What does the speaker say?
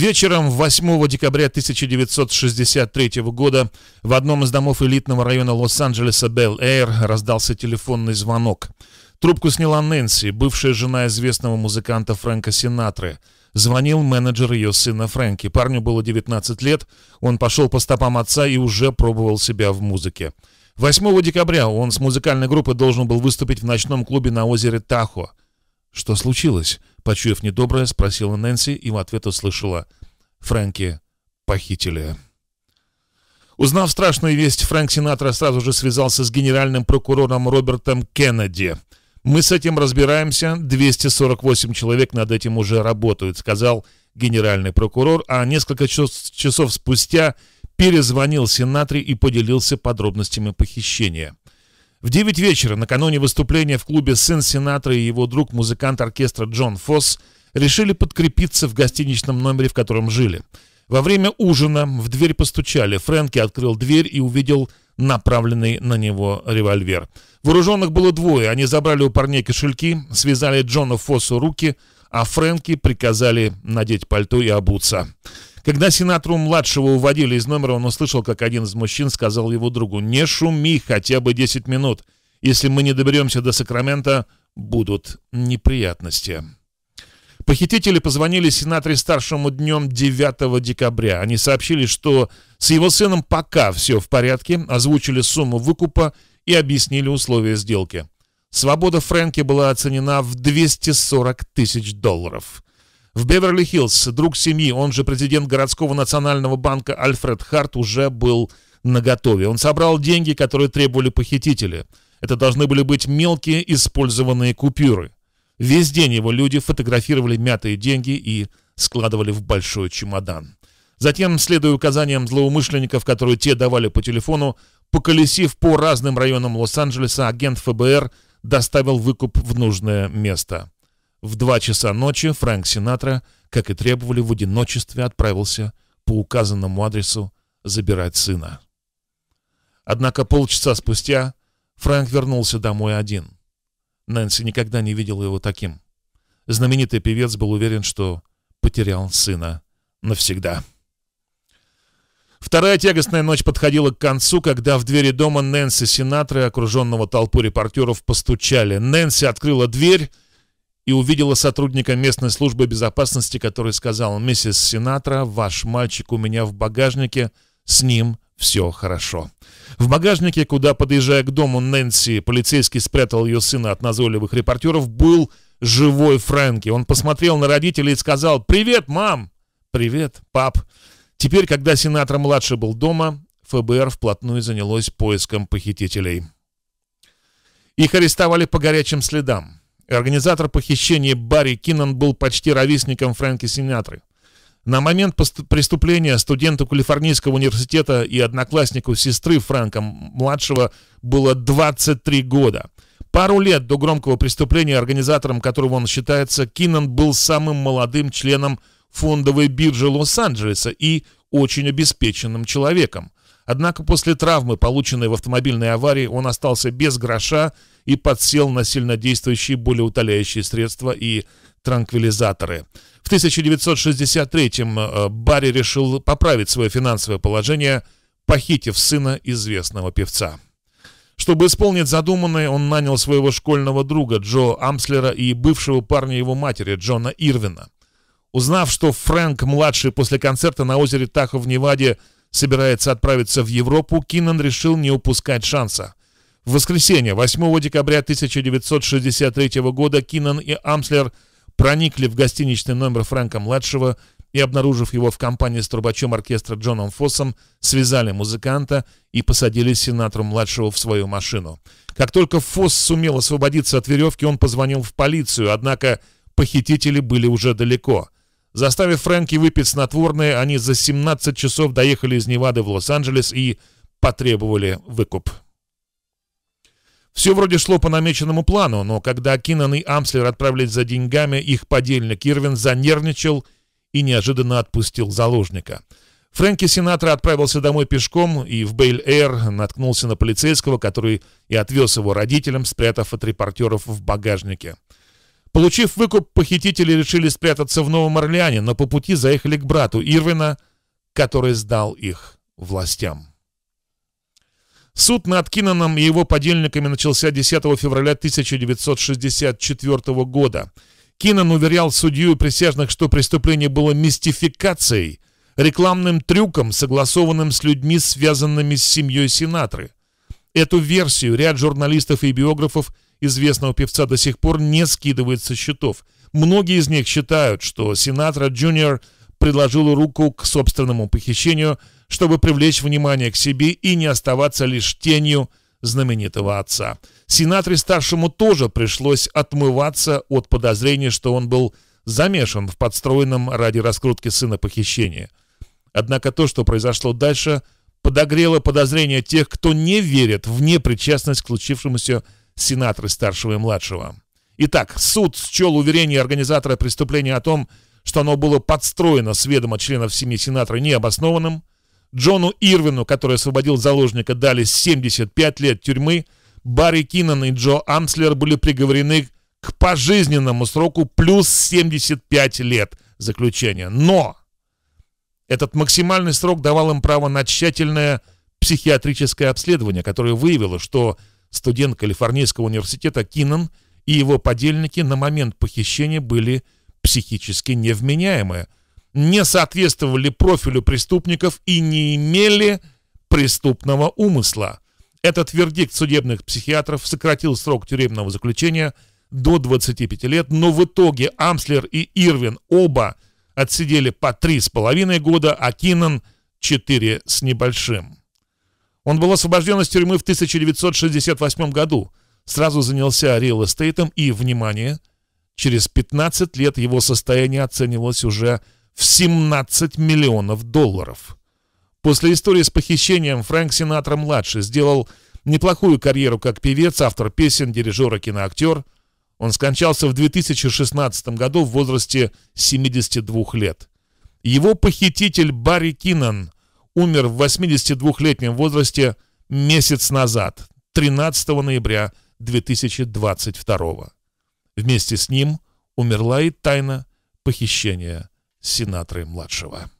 Вечером 8 декабря 1963 года в одном из домов элитного района Лос-Анджелеса Белл-Эйр раздался телефонный звонок. Трубку сняла Нэнси, бывшая жена известного музыканта Фрэнка Синатры. Звонил менеджер ее сына Фрэнки. Парню было 19 лет, он пошел по стопам отца и уже пробовал себя в музыке. 8 декабря он с музыкальной группой должен был выступить в ночном клубе на озере Тахо. «Что случилось?» Почуяв недоброе, спросила Нэнси и в ответ услышала «Фрэнки похитили». Узнав страшную весть, Фрэнк Синатра сразу же связался с генеральным прокурором Робертом Кеннеди. «Мы с этим разбираемся, 248 человек над этим уже работают», — сказал генеральный прокурор, а несколько часов спустя перезвонил Синатре и поделился подробностями похищения. В 9 вечера, накануне выступления в клубе «Сын Сенатора» и его друг, музыкант оркестра Джон Фосс, решили подкрепиться в гостиничном номере, в котором жили. Во время ужина в дверь постучали. Фрэнки открыл дверь и увидел направленный на него револьвер. Вооруженных было двое. Они забрали у парней кошельки, связали Джону Фоссу руки, а Фрэнки приказали надеть пальто и обуться. Когда сенатору-младшего уводили из номера, он услышал, как один из мужчин сказал его другу «Не шуми хотя бы 10 минут. Если мы не доберемся до Сакрамента, будут неприятности». Похитители позвонили сенаторе старшему днем 9 декабря. Они сообщили, что с его сыном пока все в порядке, озвучили сумму выкупа и объяснили условия сделки. Свобода Фрэнки была оценена в 240 тысяч долларов – в Беверли-Хиллз друг семьи, он же президент городского национального банка Альфред Харт, уже был наготове. Он собрал деньги, которые требовали похитители. Это должны были быть мелкие использованные купюры. Весь день его люди фотографировали мятые деньги и складывали в большой чемодан. Затем, следуя указаниям злоумышленников, которые те давали по телефону, поколесив по разным районам Лос-Анджелеса, агент ФБР доставил выкуп в нужное место. В два часа ночи Фрэнк Синатра, как и требовали, в одиночестве отправился по указанному адресу забирать сына. Однако полчаса спустя Фрэнк вернулся домой один. Нэнси никогда не видела его таким. Знаменитый певец был уверен, что потерял сына навсегда. Вторая тягостная ночь подходила к концу, когда в двери дома Нэнси Синатры, окруженного толпой репортеров, постучали. Нэнси открыла дверь и увидела сотрудника местной службы безопасности, который сказал «Миссис Синатра, ваш мальчик у меня в багажнике, с ним все хорошо». В багажнике, куда, подъезжая к дому Нэнси, полицейский спрятал ее сына от назойливых репортеров, был живой Фрэнки. Он посмотрел на родителей и сказал «Привет, мам!» «Привет, пап!» Теперь, когда Синатра-младший был дома, ФБР вплотную занялось поиском похитителей. Их арестовали по горячим следам. Организатор похищения Барри Киннон был почти ровесником Фрэнки Синатры. На момент преступления студенту Калифорнийского университета и однокласснику сестры Фрэнка, младшего, было 23 года. Пару лет до громкого преступления, организатором которого он считается, Киннон был самым молодым членом фондовой биржи Лос-Анджелеса и очень обеспеченным человеком. Однако после травмы, полученной в автомобильной аварии, он остался без гроша и подсел на сильнодействующие болеутоляющие средства и транквилизаторы. В 1963-м э, Барри решил поправить свое финансовое положение, похитив сына известного певца. Чтобы исполнить задуманное, он нанял своего школьного друга Джо Амслера и бывшего парня его матери Джона Ирвина. Узнав, что Фрэнк-младший после концерта на озере Тахо в Неваде собирается отправиться в Европу, Киннон решил не упускать шанса. В воскресенье, 8 декабря 1963 года, Киннон и Амслер проникли в гостиничный номер Фрэнка-младшего и, обнаружив его в компании с трубачом оркестра Джоном Фоссом, связали музыканта и посадили сенатора-младшего в свою машину. Как только Фосс сумел освободиться от веревки, он позвонил в полицию, однако похитители были уже далеко. Заставив Фрэнки выпить снотворное, они за 17 часов доехали из Невады в Лос-Анджелес и потребовали выкуп. Все вроде шло по намеченному плану, но когда Кинан и Амслер отправились за деньгами, их подельник Ирвин занервничал и неожиданно отпустил заложника. Фрэнки Синатра отправился домой пешком и в Бейл-Эйр наткнулся на полицейского, который и отвез его родителям, спрятав от репортеров в багажнике. Получив выкуп, похитители решили спрятаться в Новом Орлеане, но по пути заехали к брату Ирвина, который сдал их властям. Суд над Кинаном и его подельниками начался 10 февраля 1964 года. Кинан уверял судью и присяжных, что преступление было мистификацией, рекламным трюком, согласованным с людьми, связанными с семьей Синатры. Эту версию ряд журналистов и биографов известного певца до сих пор не скидывает со счетов. Многие из них считают, что Синатра Джуниор предложил руку к собственному похищению – чтобы привлечь внимание к себе и не оставаться лишь тенью знаменитого отца. Синатри старшему тоже пришлось отмываться от подозрений, что он был замешан в подстроенном ради раскрутки сына похищения. Однако то, что произошло дальше, подогрело подозрения тех, кто не верит в непричастность к случившемуся Синатры старшего и младшего. Итак, суд счел уверение организатора преступления о том, что оно было подстроено с ведома членов семьи сенатора необоснованным, Джону Ирвину, который освободил заложника, дали 75 лет тюрьмы. Барри Киннон и Джо Амслер были приговорены к пожизненному сроку плюс 75 лет заключения. Но этот максимальный срок давал им право на тщательное психиатрическое обследование, которое выявило, что студент Калифорнийского университета Киннон и его подельники на момент похищения были психически невменяемые – не соответствовали профилю преступников и не имели преступного умысла. Этот вердикт судебных психиатров сократил срок тюремного заключения до 25 лет, но в итоге Амслер и Ирвин оба отсидели по 3,5 года, а Киннон – 4 с небольшим. Он был освобожден из тюрьмы в 1968 году, сразу занялся реал-эстейтом и, внимание, через 15 лет его состояние оценивалось уже – в 17 миллионов долларов. После истории с похищением Фрэнк Синатра-младший сделал неплохую карьеру как певец, автор песен, дирижер и киноактер. Он скончался в 2016 году в возрасте 72 лет. Его похититель Барри Киннон умер в 82-летнем возрасте месяц назад, 13 ноября 2022. Вместе с ним умерла и тайна похищения сенаторы младшего